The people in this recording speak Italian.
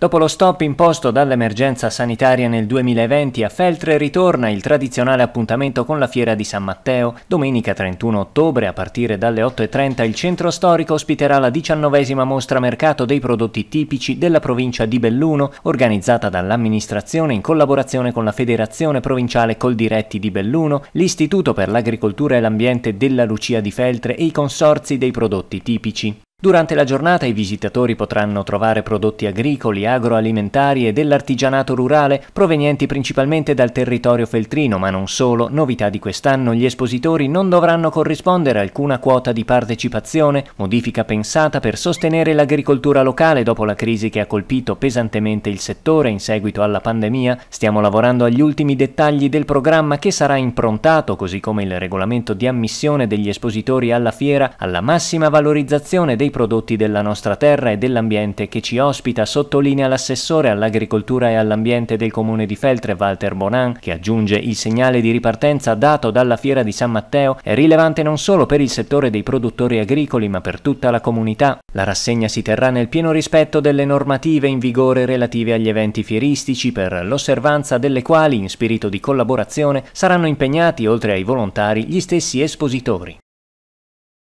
Dopo lo stop imposto dall'emergenza sanitaria nel 2020, a Feltre ritorna il tradizionale appuntamento con la Fiera di San Matteo. Domenica 31 ottobre, a partire dalle 8.30, il centro storico ospiterà la diciannovesima mostra mercato dei prodotti tipici della provincia di Belluno, organizzata dall'amministrazione in collaborazione con la Federazione Provinciale Coldiretti di Belluno, l'Istituto per l'Agricoltura e l'Ambiente della Lucia di Feltre e i consorzi dei prodotti tipici. Durante la giornata i visitatori potranno trovare prodotti agricoli, agroalimentari e dell'artigianato rurale provenienti principalmente dal territorio feltrino, ma non solo. Novità di quest'anno, gli espositori non dovranno corrispondere alcuna quota di partecipazione, modifica pensata per sostenere l'agricoltura locale dopo la crisi che ha colpito pesantemente il settore in seguito alla pandemia. Stiamo lavorando agli ultimi dettagli del programma che sarà improntato, così come il regolamento di ammissione degli espositori alla fiera, alla massima valorizzazione dei dei prodotti della nostra terra e dell'ambiente che ci ospita, sottolinea l'assessore all'agricoltura e all'ambiente del comune di Feltre, Walter Bonan, che aggiunge il segnale di ripartenza dato dalla fiera di San Matteo è rilevante non solo per il settore dei produttori agricoli ma per tutta la comunità. La rassegna si terrà nel pieno rispetto delle normative in vigore relative agli eventi fieristici per l'osservanza delle quali in spirito di collaborazione saranno impegnati oltre ai volontari gli stessi espositori.